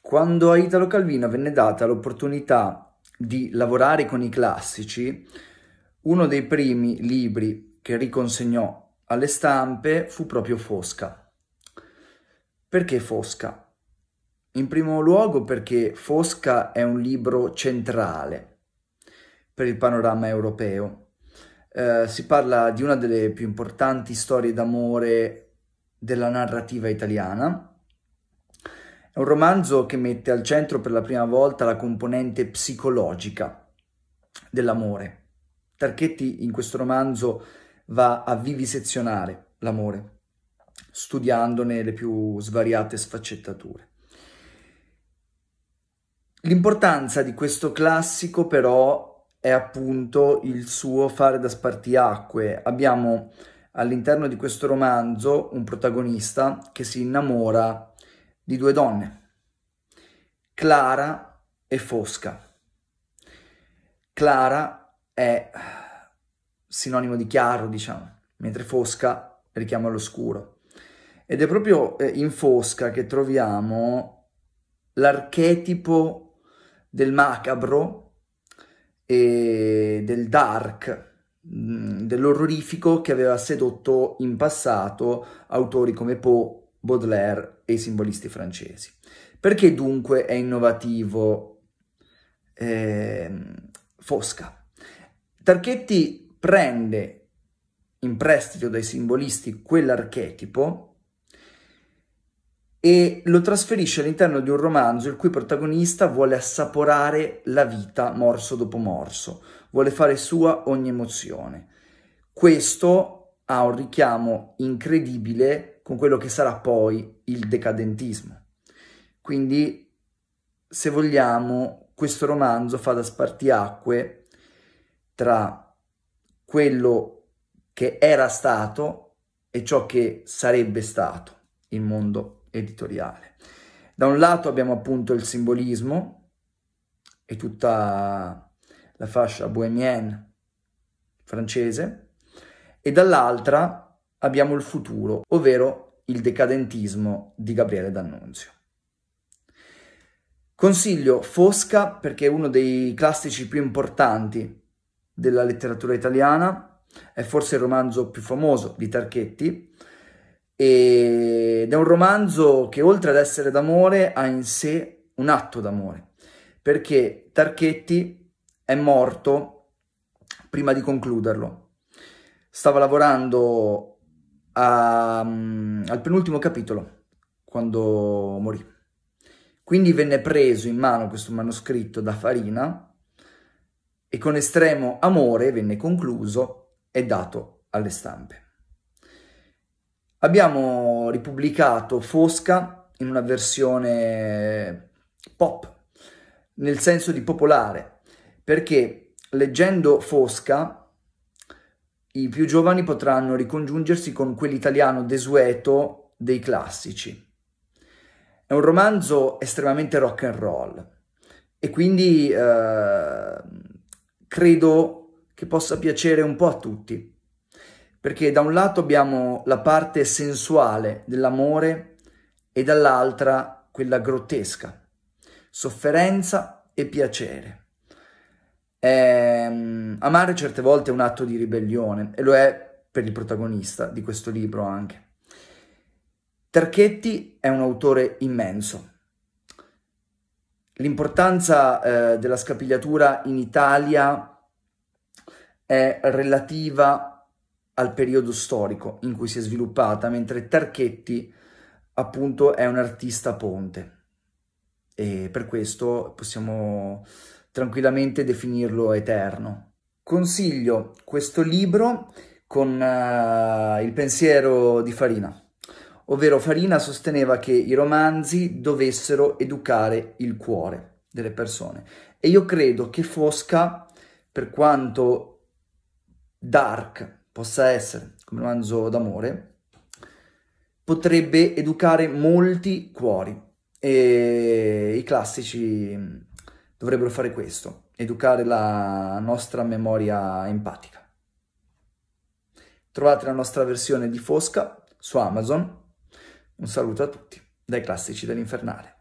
Quando a Italo Calvino venne data l'opportunità di lavorare con i classici, uno dei primi libri che riconsegnò alle stampe fu proprio Fosca. Perché Fosca? In primo luogo perché Fosca è un libro centrale per il panorama europeo. Eh, si parla di una delle più importanti storie d'amore della narrativa italiana un romanzo che mette al centro per la prima volta la componente psicologica dell'amore. Tarchetti in questo romanzo va a vivisezionare l'amore, studiandone le più svariate sfaccettature. L'importanza di questo classico però è appunto il suo fare da spartiacque. Abbiamo all'interno di questo romanzo un protagonista che si innamora di due donne, Clara e Fosca. Clara è sinonimo di chiaro, diciamo, mentre Fosca richiama l'oscuro. Ed è proprio eh, in Fosca che troviamo l'archetipo del macabro e del dark, mm, dell'orrorifico che aveva sedotto in passato autori come Poe Baudelaire e i simbolisti francesi. Perché dunque è innovativo eh, Fosca? Tarchetti prende in prestito dai simbolisti quell'archetipo e lo trasferisce all'interno di un romanzo il cui protagonista vuole assaporare la vita morso dopo morso, vuole fare sua ogni emozione. Questo ha un richiamo incredibile con quello che sarà poi il decadentismo. Quindi, se vogliamo, questo romanzo fa da spartiacque tra quello che era stato e ciò che sarebbe stato il mondo editoriale. Da un lato abbiamo appunto il simbolismo e tutta la fascia bohemienne francese e dall'altra abbiamo il futuro, ovvero il decadentismo di Gabriele D'Annunzio. Consiglio Fosca perché è uno dei classici più importanti della letteratura italiana, è forse il romanzo più famoso di Tarchetti ed è un romanzo che oltre ad essere d'amore ha in sé un atto d'amore, perché Tarchetti è morto prima di concluderlo. Stava lavorando a, ehm, al penultimo capitolo, quando morì. Quindi venne preso in mano questo manoscritto da Farina e con estremo amore venne concluso e dato alle stampe. Abbiamo ripubblicato Fosca in una versione pop, nel senso di popolare, perché leggendo Fosca i più giovani potranno ricongiungersi con quell'italiano desueto dei classici. È un romanzo estremamente rock and roll e quindi eh, credo che possa piacere un po' a tutti, perché da un lato abbiamo la parte sensuale dell'amore e dall'altra quella grottesca, sofferenza e piacere. Ehm, amare certe volte è un atto di ribellione e lo è per il protagonista di questo libro anche. Tarchetti è un autore immenso. L'importanza eh, della scapigliatura in Italia è relativa al periodo storico in cui si è sviluppata, mentre Tarchetti appunto è un artista ponte e per questo possiamo tranquillamente definirlo eterno. Consiglio questo libro con uh, il pensiero di Farina, ovvero Farina sosteneva che i romanzi dovessero educare il cuore delle persone e io credo che Fosca, per quanto dark possa essere come romanzo d'amore, potrebbe educare molti cuori e i classici dovrebbero fare questo, educare la nostra memoria empatica. Trovate la nostra versione di Fosca su Amazon. Un saluto a tutti dai classici dell'infernale.